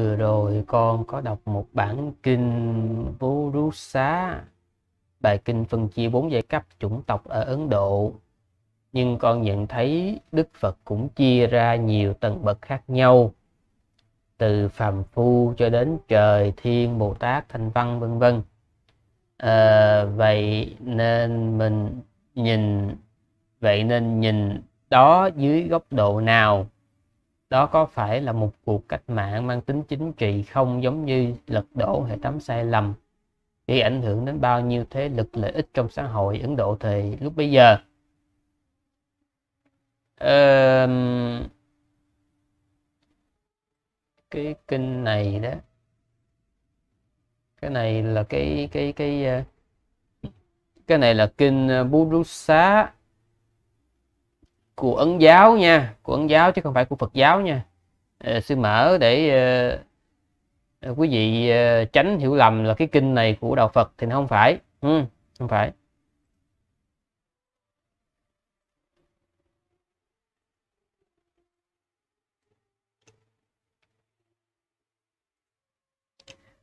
vừa rồi con có đọc một bản kinh vô rú xá bài kinh phân chia bốn giai cấp chủng tộc ở ấn độ nhưng con nhận thấy đức phật cũng chia ra nhiều tầng bậc khác nhau từ phàm phu cho đến trời thiên bồ tát thanh văn vân vân à, vậy nên mình nhìn vậy nên nhìn đó dưới góc độ nào đó có phải là một cuộc cách mạng mang tính chính trị không giống như lật đổ hệ thống sai lầm gây ảnh hưởng đến bao nhiêu thế lực lợi ích trong xã hội Ấn Độ thì lúc bây giờ ờ, cái kinh này đó cái này là cái cái cái ờ, cái này là kinh ờ, Burusa của ấn giáo nha của ấn giáo chứ không phải của phật giáo nha ờ, sư mở để ờ, ờ, quý vị tránh hiểu lầm là cái kinh này của đạo phật thì nó không phải ừ, không phải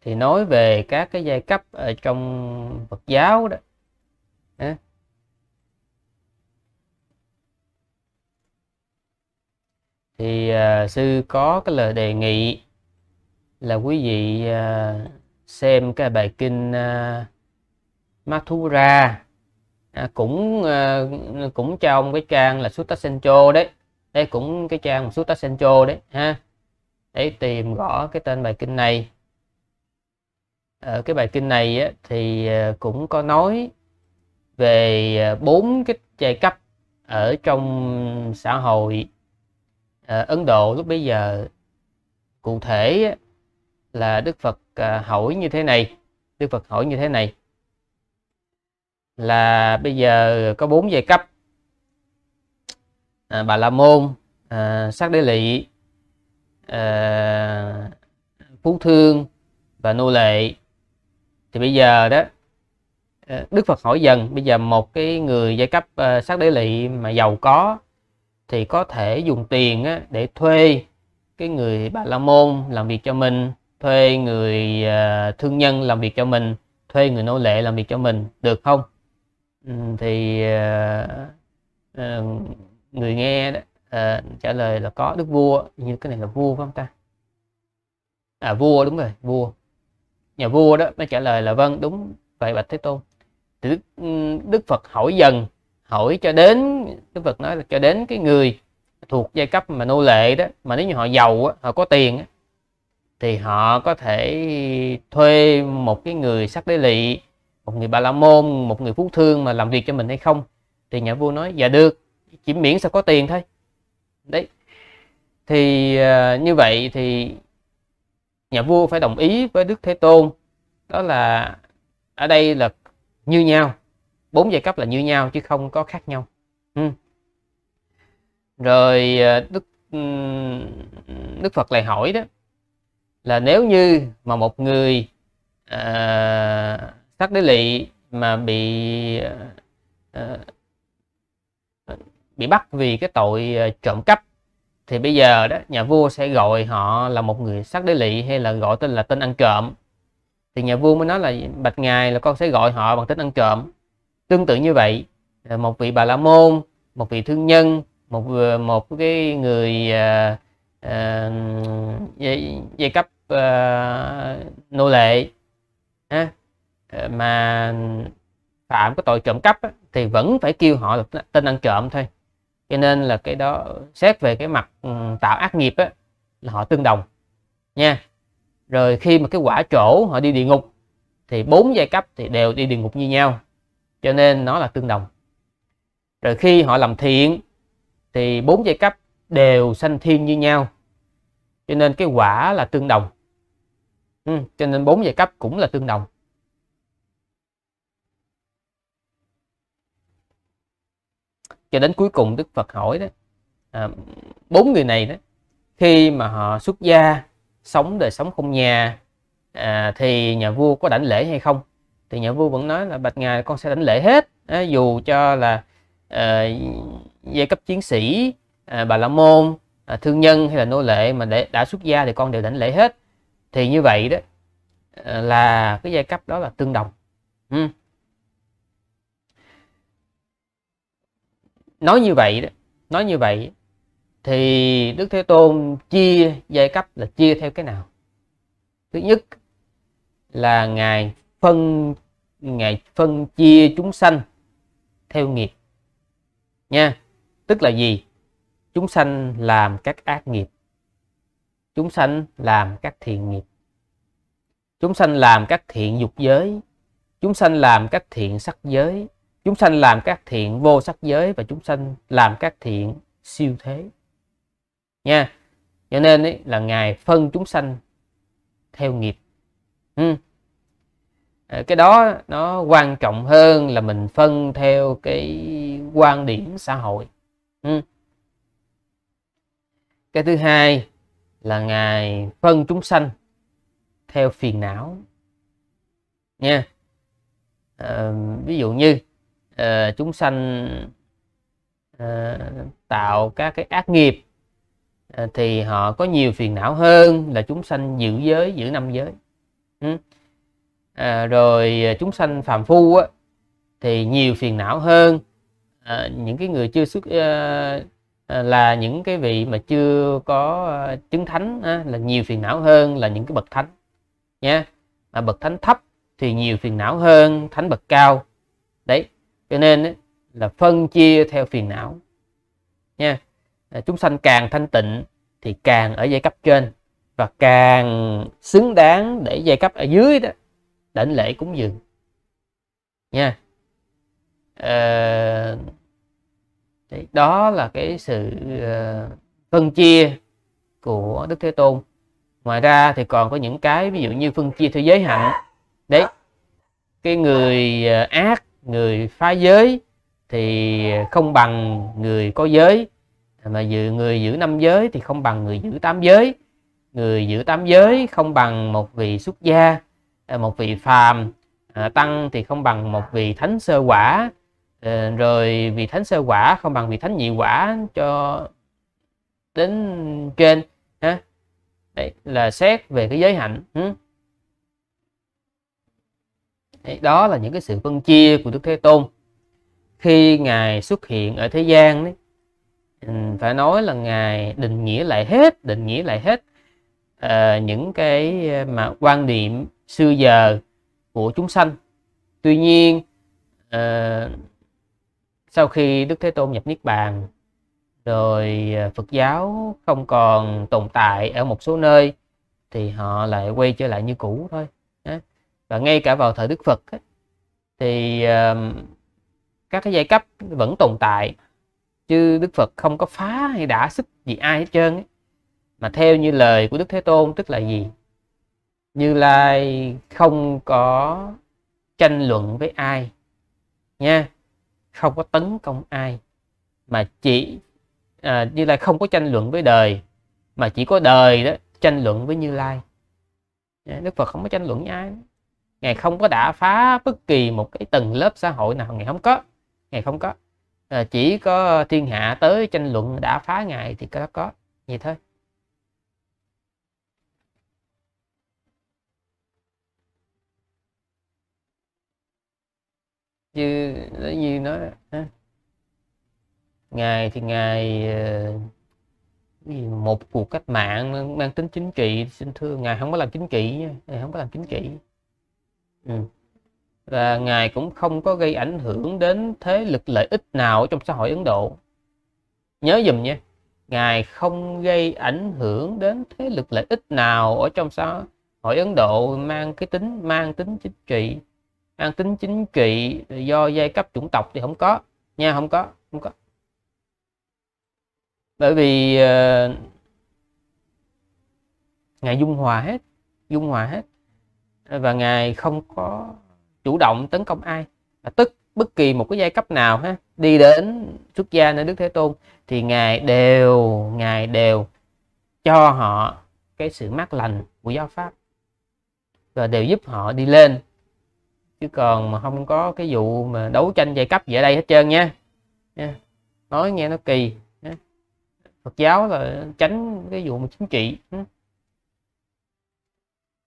thì nói về các cái giai cấp ở trong Phật giáo đó thì uh, sư có cái lời đề nghị là quý vị uh, xem cái bài kinh uh, Mathura à, cũng uh, cũng trong cái trang là Sutta Sencho đấy đây cũng cái trang một Sutta Sencho đấy ha để tìm gõ cái tên bài kinh này ở cái bài kinh này á, thì cũng có nói về bốn cái giai cấp ở trong xã hội Ờ, Ấn Độ lúc bấy giờ cụ thể là Đức Phật à, hỏi như thế này Đức Phật hỏi như thế này là bây giờ có bốn giai cấp à, Bà La Môn à, Sát Đế Lị à, Phú Thương và Nô Lệ thì bây giờ đó à, Đức Phật hỏi dần bây giờ một cái người giai cấp uh, sát đế lị mà giàu có thì có thể dùng tiền á, để thuê cái người bà la môn làm việc cho mình thuê người à, thương nhân làm việc cho mình thuê người nô lệ làm việc cho mình được không ừ, thì à, à, người nghe trả lời là có đức vua như cái này là vua phải không ta à vua đúng rồi vua nhà vua đó mới trả lời là vâng đúng vậy bạch thế tôn đức, ừ, đức phật hỏi dần hỏi cho đến cái Phật nói là cho đến cái người thuộc giai cấp mà nô lệ đó mà nếu như họ giàu á, họ có tiền á, thì họ có thể thuê một cái người sắc đế lị một người bà la môn một người phú thương mà làm việc cho mình hay không thì nhà vua nói dạ được chỉ miễn sao có tiền thôi đấy thì uh, như vậy thì nhà vua phải đồng ý với đức thế tôn đó là ở đây là như nhau bốn giai cấp là như nhau chứ không có khác nhau ừ. rồi ờ, đức ừ, đức phật lại hỏi đó là nếu như mà một người à, ờ, sắc đế lị mà bị à, bị bắt vì cái tội trộm cắp thì bây giờ đó nhà vua sẽ gọi họ là một người sắc đế lị hay là gọi tên là tên ăn trộm thì nhà vua mới nói là bạch ngài là con sẽ gọi họ bằng tên ăn trộm tương tự như vậy à, một vị bà la môn một vị thương nhân một à, một cái người à, à, giai, giai cấp à, nô lệ à, mà phạm cái tội trộm cắp thì vẫn phải kêu họ là tên ăn trộm thôi cho nên là cái đó xét về cái mặt ừ, tạo ác nghiệp á, là họ tương đồng nha rồi khi mà cái quả trổ họ đi địa ngục thì bốn giai cấp thì đều đi địa ngục như nhau cho nên nó là tương đồng rồi khi họ làm thiện thì bốn giai cấp đều sanh thiên như nhau cho nên cái quả là tương đồng ừ, cho nên bốn giai cấp cũng là tương đồng cho đến cuối cùng đức phật hỏi đó à, bốn à, người này đó khi mà họ xuất gia sống đời sống không nhà à, thì nhà vua có đảnh lễ hay không thì nhà vua vẫn nói là bạch ngài con sẽ đánh lễ hết à, dù cho là à, giai cấp chiến sĩ à, bà la môn à, thương nhân hay là nô lệ mà để đã xuất gia thì con đều đánh lễ hết thì như vậy đó ờ, là cái giai cấp đó là tương đồng ừ. nói như vậy đó nói như vậy thì đức thế tôn chia giai cấp là chia theo cái nào thứ nhất là ngài phân ngày phân chia chúng sanh theo nghiệp nha tức là gì chúng sanh làm các ác nghiệp chúng sanh làm các thiện nghiệp chúng sanh làm các thiện dục giới chúng sanh làm các thiện sắc giới chúng sanh làm các thiện vô sắc giới và chúng sanh làm các thiện siêu thế nha cho nên ấy, là ngài phân chúng sanh theo nghiệp ừ. Ờ, cái đó nó quan trọng hơn là mình phân theo cái quan điểm xã hội ừ. cái thứ hai là ngài phân chúng sanh theo phiền não nha à, ví dụ như à, chúng sanh à, tạo các cái ác nghiệp à, thì họ có nhiều phiền não hơn là chúng sanh giữ giới giữ năm giới ừ à, rồi à, chúng sanh phàm phu á, thì nhiều phiền não hơn à, những cái người chưa xuất à, à là những cái vị mà chưa có à, chứng thánh á, là nhiều phiền não hơn là những cái bậc thánh nha mà bậc thánh thấp thì nhiều phiền não hơn thánh bậc cao đấy cho nên ấy, là phân chia theo phiền não nha à, chúng sanh càng thanh tịnh thì càng ở giai cấp trên và càng xứng đáng để giai cấp ở dưới đó đảnh lễ cúng dường nha à, ờ, đấy, đó là cái sự uh, phân chia của đức thế tôn ngoài ra thì còn có những cái ví dụ như phân chia theo giới hạn đấy cái người ờ, ác người phá giới thì không bằng người có giới mà dự người giữ năm giới thì không bằng người giữ tám giới người giữ tám giới không bằng một vị xuất gia Ờ, một vị phàm ờ, tăng thì không bằng một vị thánh sơ quả ờ, rồi vị thánh sơ quả không bằng vị thánh nhị quả cho đến trên Đấy, là xét về cái giới hạnh đó là những cái sự phân chia của đức thế tôn khi ngài xuất hiện ở thế gian đấy ừ, phải nói là ngài định nghĩa lại hết định nghĩa lại hết những cái mà quan điểm sư giờ của chúng sanh tuy nhiên à, sau khi đức thế tôn nhập niết bàn rồi ờ, phật giáo không còn tồn tại ở một số nơi thì họ lại quay trở lại như cũ thôi và ngay cả vào thời đức phật thì ờ, các cái giai cấp vẫn tồn tại chứ đức phật không có phá hay đã xích gì ai hết trơn mà theo như lời của đức thế tôn tức là gì như lai không có tranh luận với ai nha không có tấn công ai mà chỉ à, như lai không có tranh luận với đời mà chỉ có đời đó tranh luận với như lai nha, đức phật không có tranh luận với ai ngài không có đã phá bất kỳ một cái tầng lớp xã hội nào ngài không có ngài không có à, chỉ có thiên hạ tới tranh luận đã phá ngài thì có có vậy thôi chứ lấy gì nói hả? ngài thì ngài ờ, một cuộc cách mạng mang, tính chính trị xin thưa ngài không có làm chính trị nha ngài không có làm chính trị ừ. và ngài cũng không có gây ảnh hưởng đến thế lực lợi ích nào trong xã hội ấn độ nhớ dùm nha ngài không gây ảnh hưởng đến thế lực lợi ích nào ở trong xã hội ấn độ mang cái tính mang tính chính trị mang tính chính trị do giai cấp chủng tộc thì không có nha không có không có bởi vì uh, ngài dung hòa hết dung hòa hết và ngài không có chủ động tấn công ai à, tức bất kỳ một cái giai cấp nào ha đi đến xuất gia nơi đức thế tôn thì ngài đều ngài đều cho họ cái sự mát lành của giáo pháp và đều giúp họ đi lên chứ còn mà không có cái vụ mà đấu tranh giai cấp gì ở đây hết trơn nha, nha. nói nghe nó kỳ nha. Phật giáo là tránh cái vụ mà chính trị